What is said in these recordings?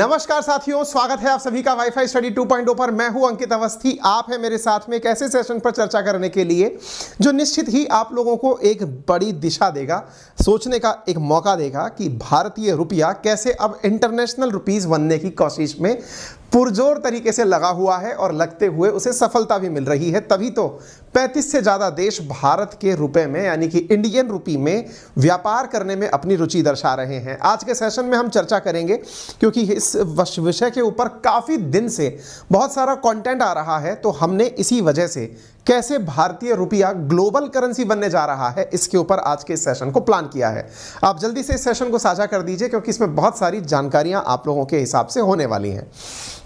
नमस्कार साथियों स्वागत है आप सभी का वाईफाई स्टडी 2.0 पर मैं हूं अंकित अवस्थी आप हैं मेरे साथ में एक ऐसे सेशन पर चर्चा करने के लिए जो निश्चित ही आप लोगों को एक बड़ी दिशा देगा सोचने का एक मौका देगा कि भारतीय रुपया कैसे अब इंटरनेशनल रुपीस बनने की कोशिश में पुरजोर तरीके से लगा हुआ है और लगते हुए उसे सफलता भी मिल रही है तभी तो 35 से ज़्यादा देश भारत के रुपए में यानी कि इंडियन रुपी में व्यापार करने में अपनी रुचि दर्शा रहे हैं आज के सेशन में हम चर्चा करेंगे क्योंकि इस इस विषय के ऊपर काफ़ी दिन से बहुत सारा कंटेंट आ रहा है तो हमने इसी वजह से कैसे भारतीय रुपया ग्लोबल करेंसी बनने जा रहा है इसके ऊपर आज के सेशन को प्लान किया है आप जल्दी से इस सेशन को साझा कर दीजिए क्योंकि इसमें बहुत सारी जानकारियां आप लोगों के हिसाब से होने वाली हैं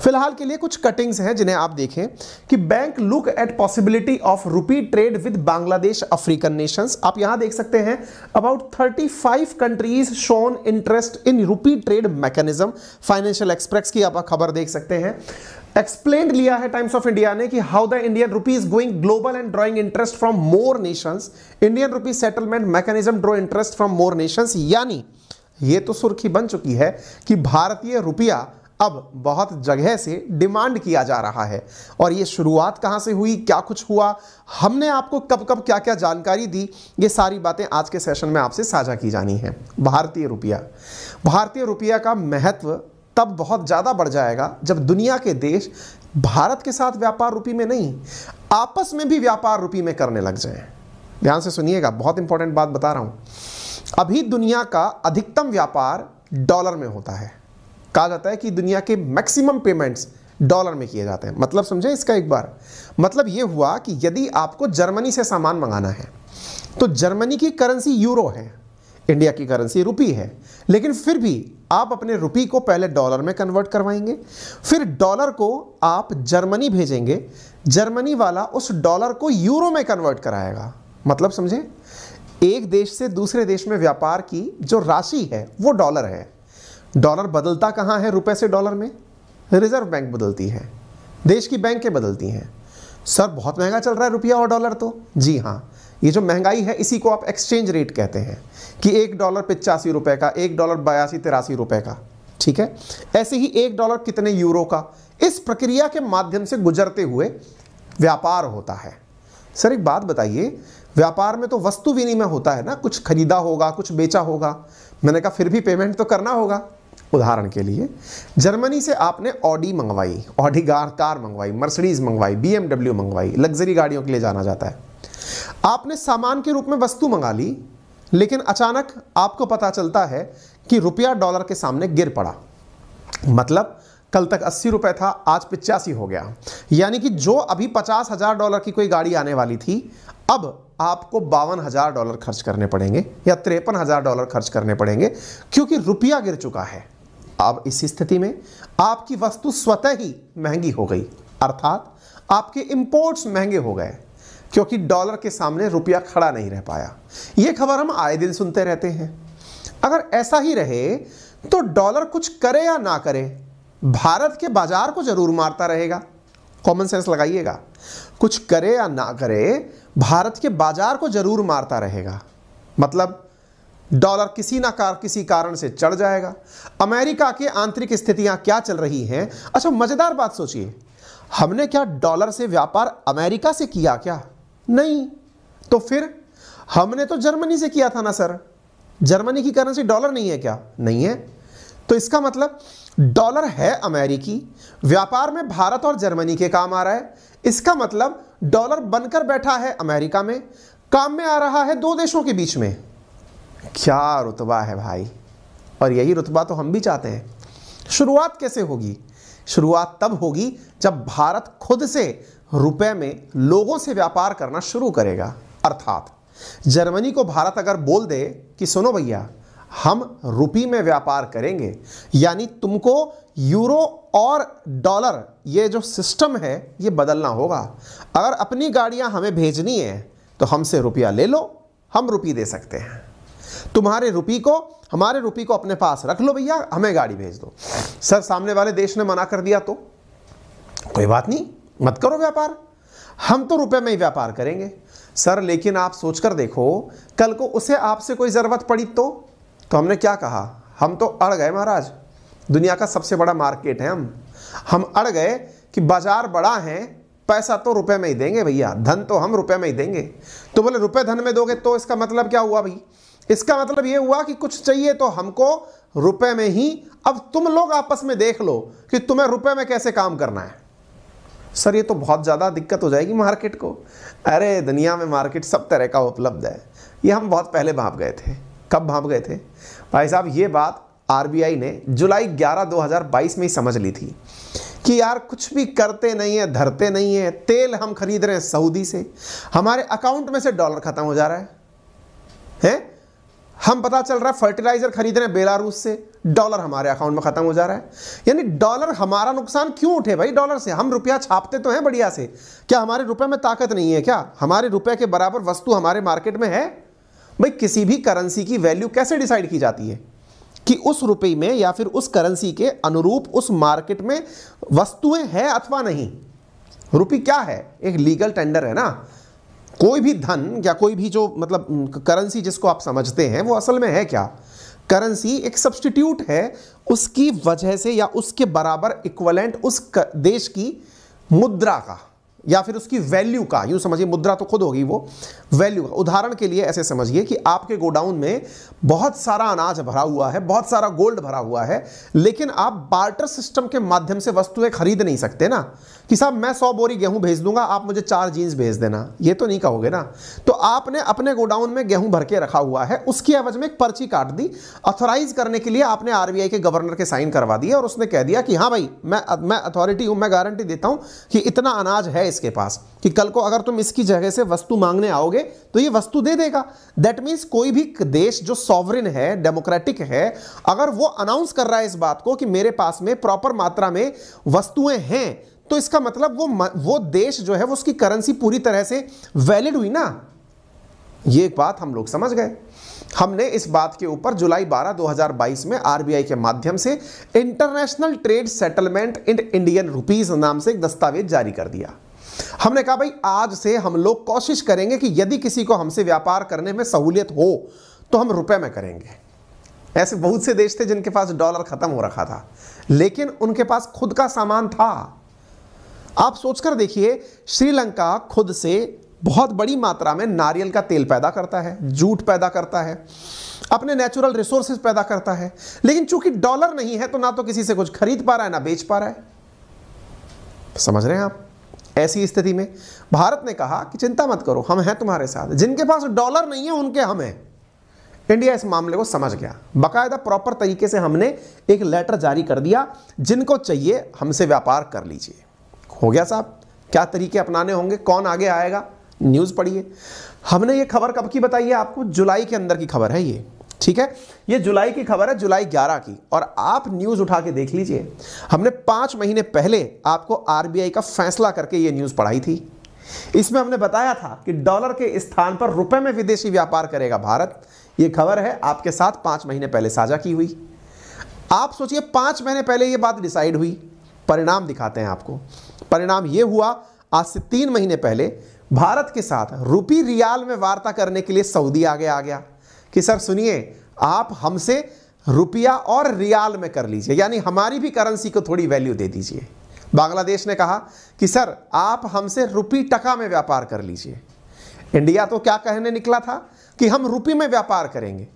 फिलहाल के लिए कुछ कटिंग्स हैं जिन्हें आप देखें कि bank look at possibility of rupee trade with Bangladesh African nation आप यहां देख सकते हैं about five countries shown interest in rupee trade mechanism financial express की आप खबर देख सकते हैं एक्सप्लेन लिया है टाइम्स ऑफ इंडिया ने कि how the Indian rupee is going global and drawing interest from more nations Indian rupee settlement mechanism draw interest from more nations यानी ये तो सुर्खी बन चुकी है कि भारतीय रुपया अब बहुत जगह से डिमांड किया जा रहा है और ये शुरुआत कहां से हुई क्या कुछ हुआ हमने आपको कब कब क्या क्या जानकारी दी ये सारी बातें आज के सेशन में आपसे साझा की जानी है भारतीय रुपया भारतीय रुपया का महत्व तब बहुत ज़्यादा बढ़ जाएगा जब दुनिया के देश भारत के साथ व्यापार रूपी में नहीं आपस में भी व्यापार रूपी में करने लग जाए ध्यान से सुनिएगा बहुत इंपॉर्टेंट बात बता रहा हूं अभी दुनिया का अधिकतम व्यापार डॉलर में होता है कहा जाता है कि दुनिया के मैक्सिमम पेमेंट्स डॉलर में किए जाते हैं मतलब समझे इसका एक बार मतलब ये हुआ कि यदि आपको जर्मनी से सामान मंगाना है तो जर्मनी की करेंसी यूरो है इंडिया की करेंसी रुपी है लेकिन फिर भी आप अपने रुपी को पहले डॉलर में कन्वर्ट करवाएंगे फिर डॉलर को आप जर्मनी भेजेंगे जर्मनी वाला उस डॉलर को यूरो में कन्वर्ट कराएगा मतलब समझे एक देश से दूसरे देश में व्यापार की जो राशि है वो डॉलर है डॉलर बदलता कहाँ है रुपए से डॉलर में रिजर्व बैंक बदलती है देश की बैंकें बदलती हैं सर बहुत महंगा चल रहा है रुपया और डॉलर तो जी हाँ ये जो महंगाई है इसी को आप एक्सचेंज रेट कहते हैं कि एक डॉलर पिचासी रुपए का एक डॉलर बयासी तिरासी रुपए का ठीक है ऐसे ही एक डॉलर कितने यूरो का इस प्रक्रिया के माध्यम से गुजरते हुए व्यापार होता है सर एक बात बताइए व्यापार में तो वस्तु विनिमय होता है ना कुछ खरीदा होगा कुछ बेचा होगा मैंने कहा फिर भी पेमेंट तो करना होगा उदाहरण के लिए जर्मनी से आपने ऑडी मंगवाई ऑडी कार मंगवाई मर्सिडीज मंगवाई बीएमडब्ल्यू मंगवाई लग्जरी गाड़ियों के लिए जाना जाता है आपने सामान के रूप में वस्तु मंगा ली लेकिन अचानक आपको पता चलता है कि रुपया डॉलर के सामने गिर पड़ा मतलब कल तक अस्सी रुपये था आज पिचासी हो गया यानी कि जो अभी पचास हज़ार डॉलर की कोई गाड़ी आने वाली थी अब आपको बावन हज़ार डॉलर खर्च करने पड़ेंगे या तिरपन हज़ार डॉलर खर्च करने पड़ेंगे क्योंकि रुपया गिर चुका है अब इस स्थिति में आपकी वस्तु स्वतः ही महंगी हो गई अर्थात आपके इंपोर्ट्स महंगे हो गए क्योंकि डॉलर के सामने रुपया खड़ा नहीं रह पाया ये खबर हम आए दिन सुनते रहते हैं अगर ऐसा ही रहे तो डॉलर कुछ करे या ना करे भारत के बाजार को जरूर मारता रहेगा कॉमन सेंस लगाइएगा कुछ करे या ना करे भारत के बाजार को जरूर मारता रहेगा मतलब डॉलर किसी ना कार किसी कारण से चढ़ जाएगा अमेरिका के आंतरिक स्थितियां क्या चल रही हैं अच्छा मज़ेदार बात सोचिए हमने क्या डॉलर से व्यापार अमेरिका से किया क्या नहीं तो फिर हमने तो जर्मनी से किया था ना सर जर्मनी की करेंसी डॉलर नहीं है क्या नहीं है तो इसका मतलब डॉलर है अमेरिकी व्यापार में भारत और जर्मनी के काम आ रहा है इसका मतलब डॉलर बनकर बैठा है अमेरिका में काम में आ रहा है दो देशों के बीच में क्या रुतबा है भाई और यही रुतबा तो हम भी चाहते हैं शुरुआत कैसे होगी शुरुआत तब होगी जब भारत खुद से रुपए में लोगों से व्यापार करना शुरू करेगा अर्थात जर्मनी को भारत अगर बोल दे कि सुनो भैया हम रुपी में व्यापार करेंगे यानी तुमको यूरो और डॉलर ये जो सिस्टम है ये बदलना होगा अगर अपनी गाड़ियां हमें भेजनी है तो हमसे रुपया ले लो हम रुपी दे सकते हैं तुम्हारे रुपी को हमारे रुपी को अपने पास रख लो भैया हमें गाड़ी भेज दो सर सामने वाले देश ने मना कर दिया तो कोई बात नहीं मत करो व्यापार हम तो रुपए में ही व्यापार करेंगे सर लेकिन आप सोचकर देखो कल को उसे आपसे कोई ज़रूरत पड़ी तो तो हमने क्या कहा हम तो अड़ गए महाराज दुनिया का सबसे बड़ा मार्केट है हम हम अड़ गए कि बाजार बड़ा है पैसा तो रुपए में ही देंगे भैया धन तो हम रुपए में ही देंगे तो बोले रुपए धन में दोगे तो इसका मतलब क्या हुआ भाई इसका मतलब ये हुआ कि कुछ चाहिए तो हमको रुपए में ही अब तुम लोग आपस में देख लो कि तुम्हें रुपए में कैसे काम करना है सर ये तो बहुत ज़्यादा दिक्कत हो जाएगी मार्केट को अरे दुनिया में मार्केट सब तरह का उपलब्ध है ये हम बहुत पहले भाप गए थे कब भाप गए थे भाई साहब ये बात आरबीआई ने जुलाई 11 2022 में ही समझ ली थी कि यार कुछ भी करते नहीं है धरते नहीं है तेल हम खरीद रहे हैं सऊदी से हमारे अकाउंट में से डॉलर ख़त्म हो जा रहा है हैं हम पता चल रहा है फर्टिलाइजर खरीद रहे हैं बेलारूस से डॉलर हमारे अकाउंट में खत्म हो जा रहा है यानी डॉलर हमारा नुकसान क्यों उठे भाई डॉलर से हम रुपया छापते तो हैं बढ़िया से क्या हमारे रुपये में ताकत नहीं है क्या हमारे रुपये के बराबर वस्तु हमारे मार्केट में है भाई किसी भी करेंसी की वैल्यू कैसे डिसाइड की जाती है कि उस रुपये में या फिर उस करेंसी के अनुरूप उस मार्केट में वस्तुएं हैं अथवा नहीं रुपये क्या है एक लीगल टेंडर है ना कोई भी धन या कोई भी जो मतलब करेंसी जिसको आप समझते हैं वो असल में है क्या करेंसी एक सब्सटीट्यूट है उसकी वजह से या उसके बराबर इक्वलेंट उस देश की मुद्रा का या फिर उसकी वैल्यू का यूं समझिए मुद्रा तो खुद होगी वो वैल्यू का उदाहरण के लिए ऐसे समझिए कि आपके गोडाउन में बहुत सारा अनाज भरा हुआ है बहुत सारा गोल्ड भरा हुआ है लेकिन आप बार्टर सिस्टम के माध्यम से वस्तुएं खरीद नहीं सकते ना कि साहब मैं सौ बोरी गेहूं भेज दूंगा आप मुझे चार जीन्स भेज देना ये तो नहीं कहोगे ना तो आपने अपने गोडाउन में गेहूं भर के रखा हुआ है उसकी एवज में एक पर्ची काट दी अथोराइज करने के लिए आपने आरबीआई के गवर्नर के साइन करवा दिया और उसने कह दिया कि हाँ भाई मैं मैं अथॉरिटी हूं मैं गारंटी देता हूं कि इतना अनाज है इसके पास कि कल को अगर तुम इसकी जगह से वस्तु मांगने आओगे तो ये वस्तु दे देगा दैट मीन्स कोई भी देश जो सॉवरिन है डेमोक्रेटिक है अगर वो अनाउंस कर रहा है इस बात को कि मेरे पास में प्रॉपर मात्रा में वस्तुएं हैं तो इसका मतलब वो वो देश जो है वो उसकी करेंसी पूरी तरह से वैलिड हुई ना ये एक बात हम लोग समझ गए हमने इस बात के ऊपर जुलाई 12 2022 में आरबीआई के माध्यम से international trade settlement in Indian rupees नाम से एक दस्तावेज जारी कर दिया हमने कहा भाई आज से हम लोग कोशिश करेंगे कि यदि किसी को हमसे व्यापार करने में सहूलियत हो तो हम रुपए में करेंगे ऐसे बहुत से देश थे जिनके पास डॉलर खत्म हो रखा था लेकिन उनके पास खुद का सामान था आप सोचकर देखिए श्रीलंका खुद से बहुत बड़ी मात्रा में नारियल का तेल पैदा करता है जूट पैदा करता है अपने नेचुरल रिसोर्सेज पैदा करता है लेकिन चूंकि डॉलर नहीं है तो ना तो किसी से कुछ खरीद पा रहा है ना बेच पा रहा है समझ रहे हैं आप ऐसी स्थिति में भारत ने कहा कि चिंता मत करो हम हैं तुम्हारे साथ जिनके पास डॉलर नहीं है उनके हम हैं इंडिया इस मामले को समझ गया बकायदा प्रॉपर तरीके से हमने एक लेटर जारी कर दिया जिनको चाहिए हमसे व्यापार कर लीजिए हो गया साहब क्या तरीके अपनाने होंगे कौन आगे आएगा न्यूज़ पढ़िए हमने ये खबर कब की बताई है आपको जुलाई के अंदर की खबर है ये ठीक है ये जुलाई की खबर है जुलाई 11 की और आप न्यूज़ उठा के देख लीजिए हमने पांच महीने पहले आपको आरबीआई का फैसला करके ये न्यूज़ पढ़ाई थी इसमें हमने बताया था कि डॉलर के स्थान पर रुपए में विदेशी व्यापार करेगा भारत ये खबर है आपके साथ पांच महीने पहले साझा की हुई आप सोचिए पांच महीने पहले यह बात डिसाइड हुई परिणाम दिखाते हैं आपको परिणाम यह हुआ आज से तीन महीने पहले भारत के साथ रूपी रियाल में वार्ता करने के लिए सऊदी आगे आ गया कि सर सुनिए आप हमसे रुपया और रियाल में कर लीजिए यानी हमारी भी करेंसी को थोड़ी वैल्यू दे दीजिए बांग्लादेश ने कहा कि सर आप हमसे रुपी टका में व्यापार कर लीजिए इंडिया तो क्या कहने निकला था कि हम रुपी में व्यापार करेंगे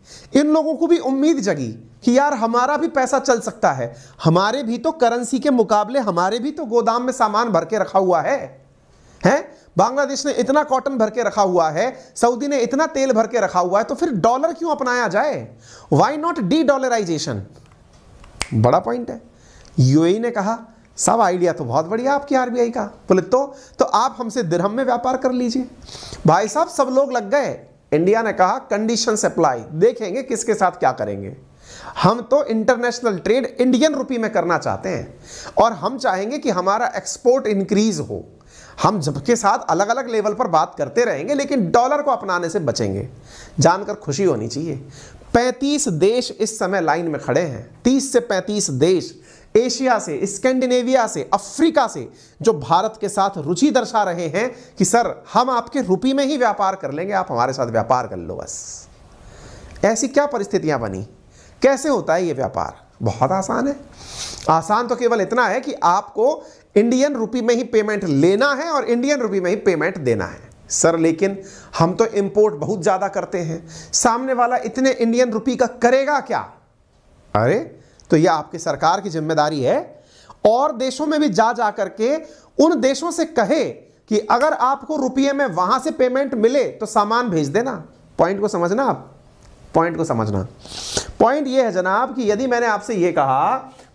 इन लोगों को भी उम्मीद जगी कि यार हमारा भी पैसा चल सकता है हमारे भी तो करेंसी के मुकाबले हमारे भी तो गोदाम में सामान भर के रखा हुआ है हैं बांग्लादेश ने इतना कॉटन भर के रखा हुआ है सऊदी ने इतना तेल भर के रखा हुआ है तो फिर डॉलर क्यों अपनाया जाए वाई नॉट डी डॉलराइजेशन बड़ा पॉइंट है यूएई e ने कहा सब आइडिया तो बहुत बढ़िया आपकी आरबीआई का बोले तो तो आप हमसे दिरहम में व्यापार कर लीजिए भाई साहब सब लोग लग गए इंडिया ने कहा कंडीशन अप्लाई देखेंगे किसके साथ क्या करेंगे हम तो इंटरनेशनल ट्रेड इंडियन रुपी में करना चाहते हैं और हम चाहेंगे कि हमारा एक्सपोर्ट इंक्रीज हो हम सबके साथ अलग अलग लेवल पर बात करते रहेंगे लेकिन डॉलर को अपनाने से बचेंगे जानकर खुशी होनी चाहिए 35 देश इस समय लाइन में खड़े हैं 30 से 35 देश एशिया से स्कैंडिनेविया से अफ्रीका से जो भारत के साथ रुचि दर्शा रहे हैं कि सर हम आपके रुपी में ही व्यापार कर लेंगे आप हमारे साथ व्यापार कर लो बस ऐसी क्या परिस्थितियां बनी कैसे होता है ये व्यापार बहुत आसान है आसान तो केवल इतना है कि आपको इंडियन रुपी में ही पेमेंट लेना है और इंडियन रुपी में ही पेमेंट देना है सर लेकिन हम तो इंपोर्ट बहुत ज़्यादा करते हैं सामने वाला इतने इंडियन रुपी का करेगा क्या अरे तो यह आपकी सरकार की जिम्मेदारी है और देशों में भी जा जा करके उन देशों से कहे कि अगर आपको रुपये में वहां से पेमेंट मिले तो सामान भेज देना पॉइंट को समझना आप पॉइंट को समझना पॉइंट यह है जनाब कि यदि मैंने आपसे यह कहा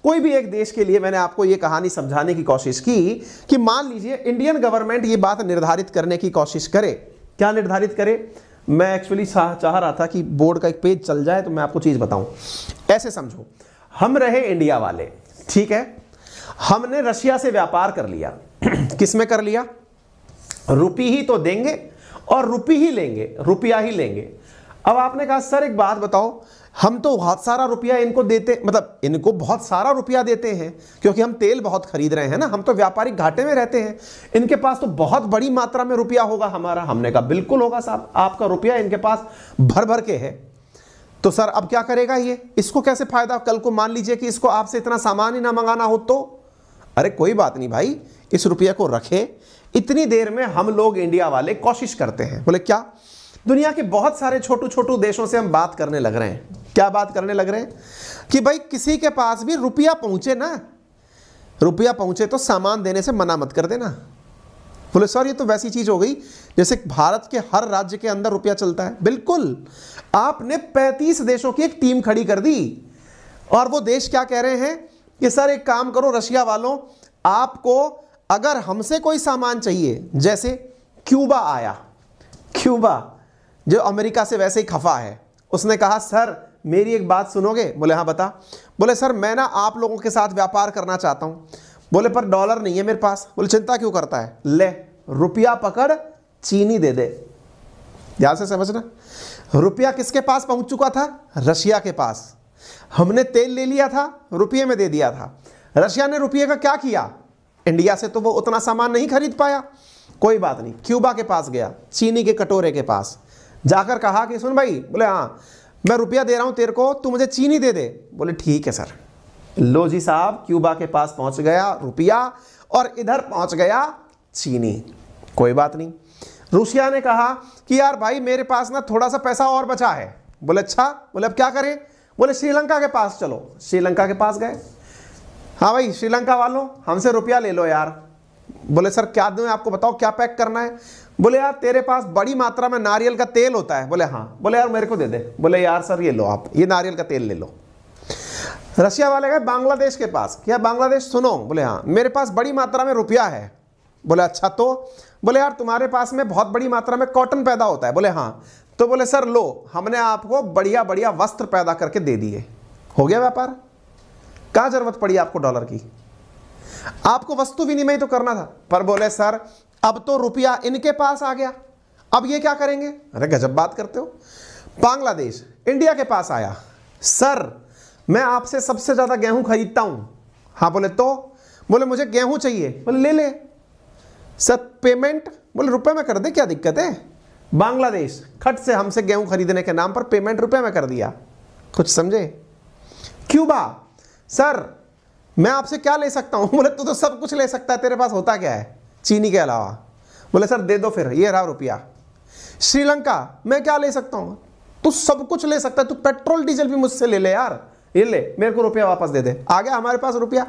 कोई भी एक देश के लिए मैंने आपको ये कहानी समझाने की कोशिश की कि मान लीजिए इंडियन गवर्नमेंट ये बात निर्धारित करने की कोशिश करे क्या निर्धारित करे मैं एक्चुअली चाह रहा था कि बोर्ड का एक पेज चल जाए तो मैं आपको चीज़ बताऊं ऐसे समझो हम रहे इंडिया वाले ठीक है हमने रशिया से व्यापार कर लिया किसमें कर लिया रुपी ही तो देंगे और रुपी ही लेंगे रुपया ही लेंगे अब आपने कहा सर एक बात बताओ हम तो बहुत सारा रुपया इनको देते मतलब इनको बहुत सारा रुपया देते हैं क्योंकि हम तेल बहुत खरीद रहे हैं ना हम तो व्यापारिक घाटे में रहते हैं इनके पास तो बहुत बड़ी मात्रा में रुपया होगा हमारा हमने कहा बिल्कुल होगा साहब आपका रुपया इनके पास भर भर के है तो सर अब क्या करेगा ये इसको कैसे फायदा कल को मान लीजिए कि इसको आपसे इतना सामान ही ना मंगाना हो तो अरे कोई बात नहीं भाई इस रुपया को रखे इतनी देर में हम लोग इंडिया वाले कोशिश करते हैं बोले क्या दुनिया के बहुत सारे छोटू छोटू देशों से हम बात करने लग रहे हैं क्या बात करने लग रहे हैं कि भाई किसी के पास भी रुपया पहुंचे ना रुपया पहुंचे तो सामान देने से मना मत कर देना बोले सर ये तो वैसी चीज हो गई जैसे भारत के हर राज्य के अंदर रुपया चलता है बिल्कुल आपने 35 देशों की एक टीम खड़ी कर दी और वो देश क्या कह रहे हैं कि सर एक काम करो रशिया वालों आपको अगर हमसे कोई सामान चाहिए जैसे क्यूबा आया क्यूबा जो अमेरिका से वैसे ही खफा है उसने कहा सर मेरी एक बात सुनोगे बोले हाँ बता बोले सर मैं ना आप लोगों के साथ व्यापार करना चाहता हूँ बोले पर डॉलर नहीं है मेरे पास बोले चिंता क्यों करता है ले रुपया पकड़ चीनी दे दे ध्यान से समझना रुपया किसके पास पहुंच चुका था रशिया के पास हमने तेल ले लिया था रुपये में दे दिया था रशिया ने रुपये का क्या किया इंडिया से तो वो उतना सामान नहीं खरीद पाया कोई बात नहीं क्यूबा के पास गया चीनी के कटोरे के पास जाकर कहा कि सुन भाई बोले हाँ मैं रुपया दे रहा हूँ तेरे को तू मुझे चीनी दे दे बोले ठीक है सर लो जी साहब क्यूबा के पास पहुँच गया रुपया और इधर पहुँच गया चीनी कोई बात नहीं रूसिया ने कहा कि यार भाई मेरे पास ना थोड़ा सा पैसा और बचा है बोले अच्छा बोले अब क्या करें बोले श्रीलंका के पास चलो श्रीलंका के पास गए हाँ भाई श्रीलंका वालों हमसे रुपया ले लो यार बोले सर क्या दूँ आपको बताओ क्या पैक करना है बोले यार तेरे पास बड़ी मात्रा में नारियल का तेल होता है बोले हाँ बोले यार मेरे को दे दे बोले यार सर ये लो आप ये नारियल का तेल ले लो रशिया वाले गए बांग्लादेश के पास क्या बांग्लादेश सुनो बोले हाँ मेरे पास बड़ी मात्रा में रुपया है बोले अच्छा तो बोले यार तुम्हारे पास में बहुत बड़ी मात्रा में कॉटन पैदा होता है बोले हाँ तो बोले सर लो हमने आपको बढ़िया बढ़िया वस्त्र पैदा करके दे दिए हो गया व्यापार कहाँ जरूरत पड़ी आपको डॉलर की आपको वस्तु विनिमय तो करना था पर बोले सर अब तो रुपया इनके पास आ गया अब ये क्या करेंगे अरे गजब बात करते हो बांग्लादेश इंडिया के पास आया सर मैं आपसे सबसे ज़्यादा गेहूं खरीदता हूं हाँ बोले तो बोले मुझे गेहूं चाहिए बोले ले ले सर पेमेंट बोले रुपए में कर दे क्या दिक्कत है बांग्लादेश खट से हमसे गेहूं खरीदने के नाम पर पेमेंट रुपए में कर दिया कुछ समझे क्यूबा सर मैं आपसे क्या ले सकता हूं बोले तू तो सब कुछ ले सकता है तेरे पास होता क्या है चीनी के अलावा बोले सर दे दो फिर ये रहा रुपया श्रीलंका मैं क्या ले सकता हूँ तू सब कुछ ले सकता है तू पेट्रोल डीजल भी मुझसे ले ले यार ये ले मेरे को रुपया वापस दे दे आ गया हमारे पास रुपया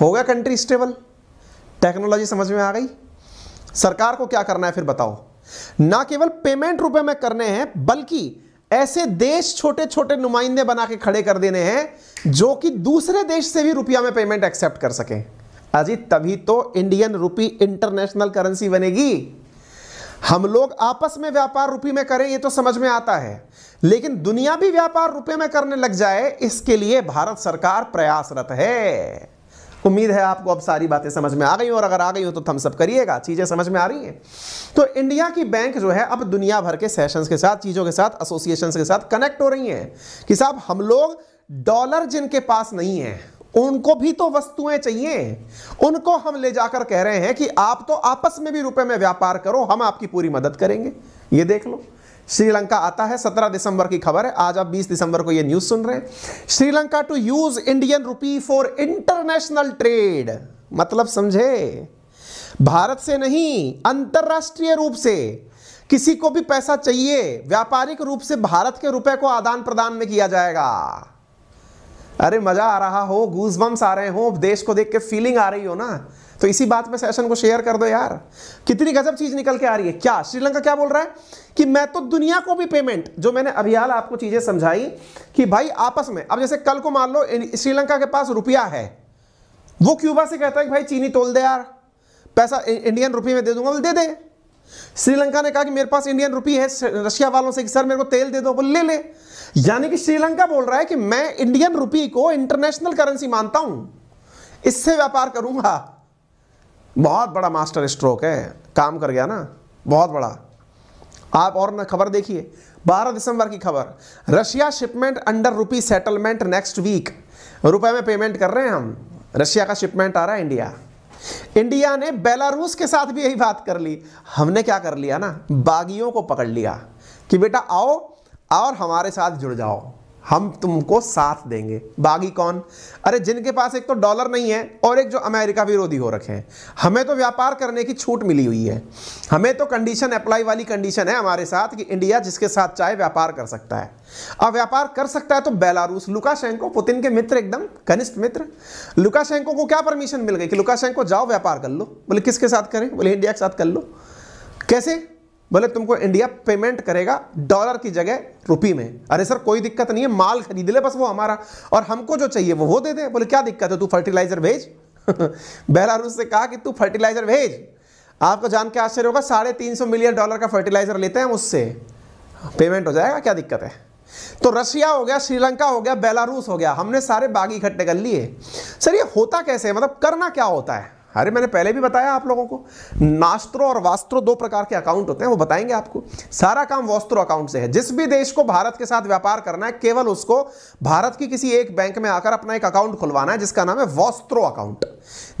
हो गया कंट्री स्टेबल टेक्नोलॉजी समझ में आ गई सरकार को क्या करना है फिर बताओ ना केवल पेमेंट रुपए में करने हैं बल्कि ऐसे देश छोटे छोटे नुमाइंदे बना के खड़े कर देने हैं जो कि दूसरे देश से भी रुपया में पेमेंट एक्सेप्ट कर सकें अजी तभी तो इंडियन रूपी इंटरनेशनल करेंसी बनेगी हम लोग आपस में व्यापार रूपी में करें ये तो समझ में आता है लेकिन दुनिया भी व्यापार रूपे में करने लग जाए इसके लिए भारत सरकार प्रयासरत है उम्मीद है आपको अब सारी बातें समझ में आ गई और अगर आ गई हो तो थम्सअप करिएगा चीज़ें समझ में आ रही हैं तो इंडिया की बैंक जो है अब दुनिया भर के सेशंस के साथ चीज़ों के साथ एसोसिएशन के साथ कनेक्ट हो रही हैं कि साहब हम लोग डॉलर जिनके पास नहीं है उनको भी तो वस्तुएं चाहिए उनको हम ले जाकर कह रहे हैं कि आप तो आपस में भी रुपए में व्यापार करो हम आपकी पूरी मदद करेंगे ये देख लो श्रीलंका आता है 17 दिसंबर की खबर है आज आप 20 दिसंबर को ये न्यूज सुन रहे हैं Sri Lanka to use Indian rupee for international trade मतलब समझे भारत से नहीं अंतर्राष्ट्रीय रूप से किसी को भी पैसा चाहिए व्यापारिक रूप से भारत के रुपए को आदान प्रदान में किया जाएगा अरे मज़ा आ रहा हो गूजबम्स आ रहे हो देश को देख के फीलिंग आ रही हो ना तो इसी बात में सेशन को शेयर कर दो यार कितनी गजब चीज़ निकल के आ रही है क्या श्रीलंका क्या बोल रहा है कि मैं तो दुनिया को भी पेमेंट जो मैंने अभी हाल आपको चीज़ें समझाई कि भाई आपस में अब जैसे कल को मान लो श्रीलंका के पास रुपया है वो क्यूबा से कहता है कि भाई चीनी तोल दे यार पैसा इंडियन रुपये में दे दूंगा बोल दे दे श्रीलंका ने कहा कि मेरे पास इंडियन रुपी है रशिया वालों से कि सर मेरे को तेल दे दो बोले ले ले यानी कि श्रीलंका बोल रहा है कि मैं इंडियन रुपी को इंटरनेशनल करेंसी मानता हूं इससे व्यापार करूंगा बहुत बड़ा मास्टर स्ट्रोक है काम कर गया ना बहुत बड़ा आप और ना खबर देखिए 12 दिसंबर की खबर Russia shipment under rupee settlement next week रुपए में पेमेंट कर रहे हैं हम रशिया का शिपमेंट आ रहा है इंडिया इंडिया ने बेलारूस के साथ भी यही बात कर ली हमने क्या कर लिया ना बागियों को पकड़ लिया कि बेटा आओ और हमारे साथ जुड़ जाओ हम तुमको साथ देंगे बागी कौन अरे जिनके पास एक तो डॉलर नहीं है और एक जो अमेरिका विरोधी हो रखे हैं हमें तो व्यापार करने की छूट मिली हुई है हमें तो कंडीशन अप्लाई वाली कंडीशन है हमारे साथ कि इंडिया जिसके साथ चाहे व्यापार कर सकता है अब व्यापार कर सकता है तो बेलारूस लुकाशेंको पुतिन के मित्र एकदम कनिष्ठ मित्र लुकाशेंको को क्या परमिशन मिल गई कि लुकाशेंको जाओ व्यापार कर लो बोले किसके साथ करें बोले इंडिया के साथ कर लो कैसे बोले तुमको इंडिया पेमेंट करेगा डॉलर की जगह रुपी में अरे सर कोई दिक्कत नहीं है माल खरीद ले बस वो हमारा और हमको जो चाहिए वो वो दे दे बोले क्या दिक्कत है तू फर्टिलाइजर भेज बेलारूस से कहा कि तू फर्टिलाइजर भेज आपको जान के आश्चर्य होगा साढ़े तीन सौ मिलियन डॉलर का फर्टिलाइजर लेते हैं उससे पेमेंट हो जाएगा क्या दिक्कत है तो रशिया हो गया श्रीलंका हो गया बेलारूस हो गया हमने सारे बागी इकट्ठे कर लिए सर ये होता कैसे है मतलब करना क्या होता है अरे मैंने पहले भी बताया आप लोगों को नास्त्रो और वास्त्रो दो प्रकार के अकाउंट होते हैं वो बताएंगे आपको सारा काम वास्त्रो अकाउंट से है जिस भी देश को भारत के साथ व्यापार करना है केवल उसको भारत की किसी एक बैंक में आकर अपना एक अकाउंट खुलवाना है जिसका नाम है वास्त्रो अकाउंट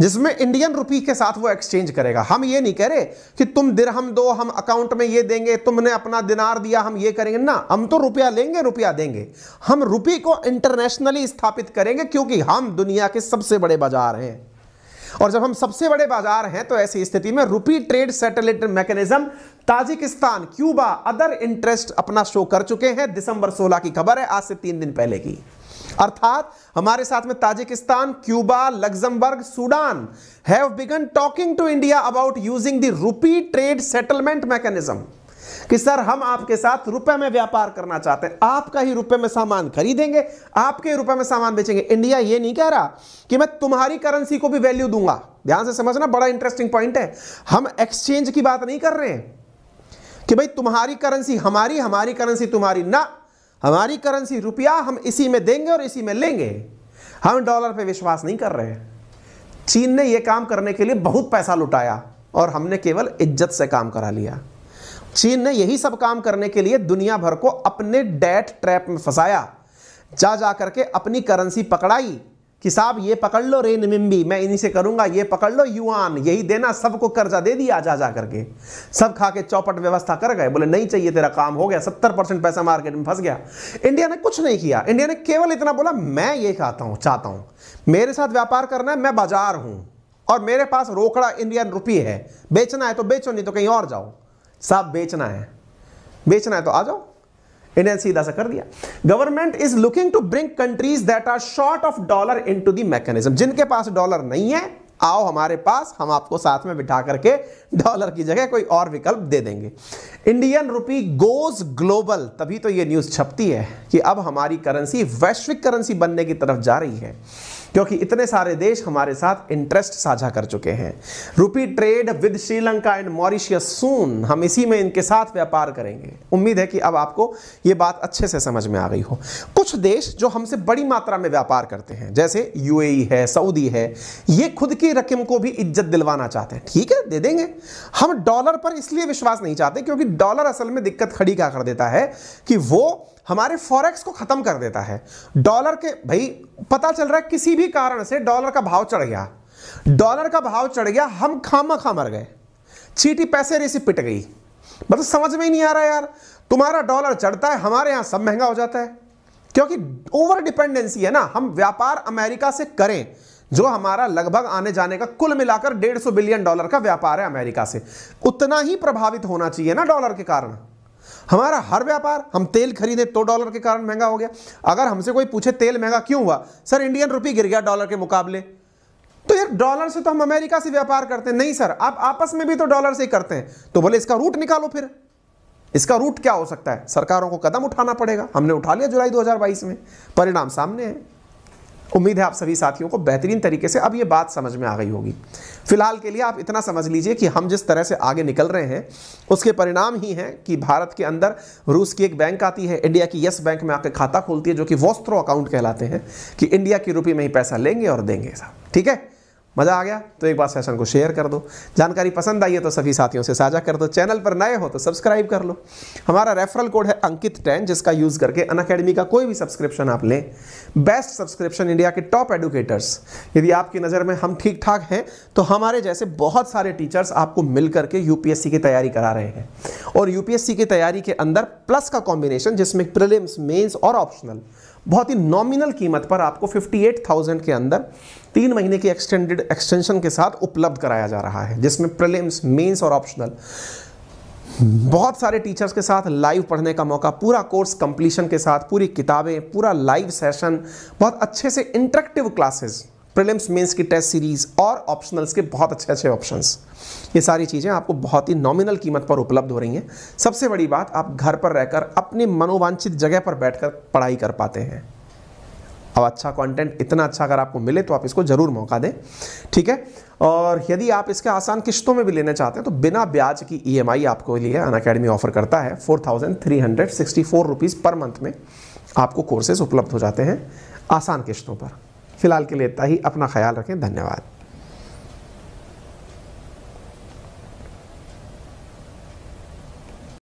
जिसमें इंडियन रुपी के साथ वो एक्सचेंज करेगा हम ये नहीं कह रहे कि तुम हम दो हम अकाउंट में ये देंगे तुमने अपना दिनार दिया हम ये करेंगे ना हम तो रुपया लेंगे रुपया देंगे हम रुपी को इंटरनेशनली स्थापित करेंगे क्योंकि हम दुनिया के सबसे बड़े बाजार हैं और जब हम सबसे बड़े बाजार हैं तो ऐसी स्थिति में rupee trade satellite mechanism Tajikistan Cuba other interest अपना शो कर चुके हैं दिसंबर 16 की खबर है आज से तीन दिन पहले की अर्थात हमारे साथ में Tajikistan Cuba Luxembourg Sudan have begun talking to India about using the rupee trade settlement mechanism कि सर हम आपके साथ रुपए में व्यापार करना चाहते हैं आपका ही रुपए में सामान खरीदेंगे आपके रुपए में सामान बेचेंगे इंडिया ये नहीं कह रहा कि मैं तुम्हारी करेंसी को भी वैल्यू दूंगा ध्यान से समझना बड़ा इंटरेस्टिंग पॉइंट है हम एक्सचेंज की बात नहीं कर रहे हैं कि भाई तुम्हारी करेंसी हमारी हमारी करेंसी तुम्हारी ना हमारी करेंसी रुपया हम इसी में देंगे और इसी में लेंगे हम डॉलर पर विश्वास नहीं कर रहे हैं चीन ने यह काम करने के लिए बहुत पैसा लुटाया और हमने केवल इज्जत से काम करा लिया चीन ने यही सब काम करने के लिए दुनिया भर को अपने डेट ट्रैप में फंसाया जा जा करके अपनी करेंसी पकड़ाई कि साहब ये पकड़ लो रेन मिम्बी मैं इन्हीं से करूंगा ये पकड़ लो युआन यही देना सबको कर्जा दे दिया जा जा करके सब खा के चौपट व्यवस्था कर गए बोले नहीं चाहिए तेरा काम हो गया सत्तर परसेंट पैसा मार्केट में फंस गया इंडिया ने कुछ नहीं किया इंडिया ने केवल इतना बोला मैं ये खाता हूँ चाहता हूँ मेरे साथ व्यापार करना है मैं बाजार हूँ और मेरे पास रोकड़ा इंडियन रुपये है बेचना है तो बेचो नहीं तो कहीं और जाओ साहब बेचना है बेचना है तो आ जाओ इन्हें सीधा सा कर दिया government is looking to bring countries that are short of dollar into the जिनके पास डॉलर नहीं है आओ हमारे पास हम आपको साथ में बिठा करके डॉलर की जगह कोई और विकल्प दे देंगे इंडियन रुपी गोज ग्लोबल तभी तो ये न्यूज़ छपती है कि अब हमारी करेंसी वैश्विक करेंसी बनने की तरफ जा रही है क्योंकि इतने सारे देश हमारे साथ इंटरेस्ट साझा कर चुके हैं rupee trade with Sri Lanka and Mauritius soon हम इसी में इनके साथ व्यापार करेंगे उम्मीद है कि अब आपको ये बात अच्छे से समझ में आ गई हो कुछ देश जो हमसे बड़ी मात्रा में व्यापार करते हैं जैसे यूएई e है सऊदी है ये खुद की रकम को भी इज्जत दिलवाना चाहते हैं ठीक है दे देंगे हम डॉलर पर इसलिए विश्वास नहीं चाहते क्योंकि डॉलर असल में दिक्कत खड़ी क्या कर देता है कि वो हमारे फॉरेक्स को ख़त्म कर देता है डॉलर के भाई पता चल रहा है किसी भी कारण से डॉलर का भाव चढ़ गया डॉलर का भाव चढ़ गया हम खामा खा मर गए चीटी पैसे रेसी पिट गई मतलब समझ में ही नहीं आ रहा यार तुम्हारा डॉलर चढ़ता है हमारे यहां सब महंगा हो जाता है क्योंकि ओवर डिपेंडेंसी है ना हम व्यापार अमेरिका से करें जो हमारा लगभग आने जाने का कुल मिलाकर डेढ़ सौ बिलियन डॉलर का व्यापार है अमेरिका से उतना ही प्रभावित होना चाहिए ना डॉलर के कारण हमारा हर व्यापार हम तेल खरीदे तो डॉलर के कारण महंगा हो गया अगर हमसे कोई पूछे तेल महंगा क्यों हुआ सर इंडियन रुपी गिर गया डॉलर के मुकाबले तो यार डॉलर से तो हम अमेरिका से व्यापार करते हैं नहीं सर आप आपस में भी तो डॉलर से ही करते हैं तो बोले इसका रूट निकालो फिर इसका रूट क्या हो सकता है सरकारों को कदम उठाना पड़ेगा हमने उठा लिया जुलाई 2022 में परिणाम सामने है उम्मीद है आप सभी साथियों को बेहतरीन तरीके से अब ये बात समझ में आ गई होगी फिलहाल के लिए आप इतना समझ लीजिए कि हम जिस तरह से आगे निकल रहे हैं उसके परिणाम ही हैं कि भारत के अंदर रूस की एक बैंक आती है इंडिया की यस बैंक में आके खाता खोलती है जो कि वोस्त्रो अकाउंट कहलाते हैं कि इंडिया की रुपये में ही पैसा लेंगे और देंगे साहब ठीक है मज़ा आ गया तो एक बार सेशन को शेयर कर दो जानकारी पसंद आई है तो सभी साथियों से साझा कर दो चैनल पर नए हो तो सब्सक्राइब कर लो हमारा रेफरल कोड है अंकित टेन जिसका यूज़ करके अन अकेडमी का कोई भी सब्सक्रिप्शन आप लें बेस्ट सब्सक्रिप्शन इंडिया के टॉप एडुकेटर्स यदि आपकी नज़र में हम ठीक ठाक हैं तो हमारे जैसे बहुत सारे टीचर्स आपको मिल करके यूपीएससी की तैयारी करा रहे हैं और यूपीएससी की तैयारी के अंदर प्लस का कॉम्बिनेशन जिसमें प्रिलिम्स मेन्स और ऑप्शनल बहुत ही नॉमिनल कीमत पर आपको 58,000 के अंदर तीन महीने की एक्सटेंडेड एक्सटेंशन के साथ उपलब्ध कराया जा रहा है जिसमें प्रिलिम्स मेंस और ऑप्शनल बहुत सारे टीचर्स के साथ लाइव पढ़ने का मौका पूरा कोर्स कंप्लीशन के साथ पूरी किताबें पूरा लाइव सेशन बहुत अच्छे से इंटरेक्टिव क्लासेस प्रिलिम्स मेंस की टेस्ट सीरीज और ऑप्शनल्स के बहुत अच्छे अच्छे ऑप्शन ये सारी चीज़ें आपको बहुत ही नॉमिनल कीमत पर उपलब्ध हो रही हैं सबसे बड़ी बात आप घर पर रहकर अपने मनोवांछित जगह पर बैठकर पढ़ाई कर पाते हैं अब अच्छा कंटेंट इतना अच्छा अगर आपको मिले तो आप इसको ज़रूर मौका दें ठीक है और यदि आप इसके आसान किश्तों में भी लेना चाहते हैं तो बिना ब्याज की ई e आपको लिए अन अकेडमी ऑफर करता है four thousand three hundred sixty four rupees पर मंथ में आपको कोर्सेज उपलब्ध हो जाते हैं आसान किस्तों पर फिलहाल के लिए इतना ही अपना ख्याल रखें धन्यवाद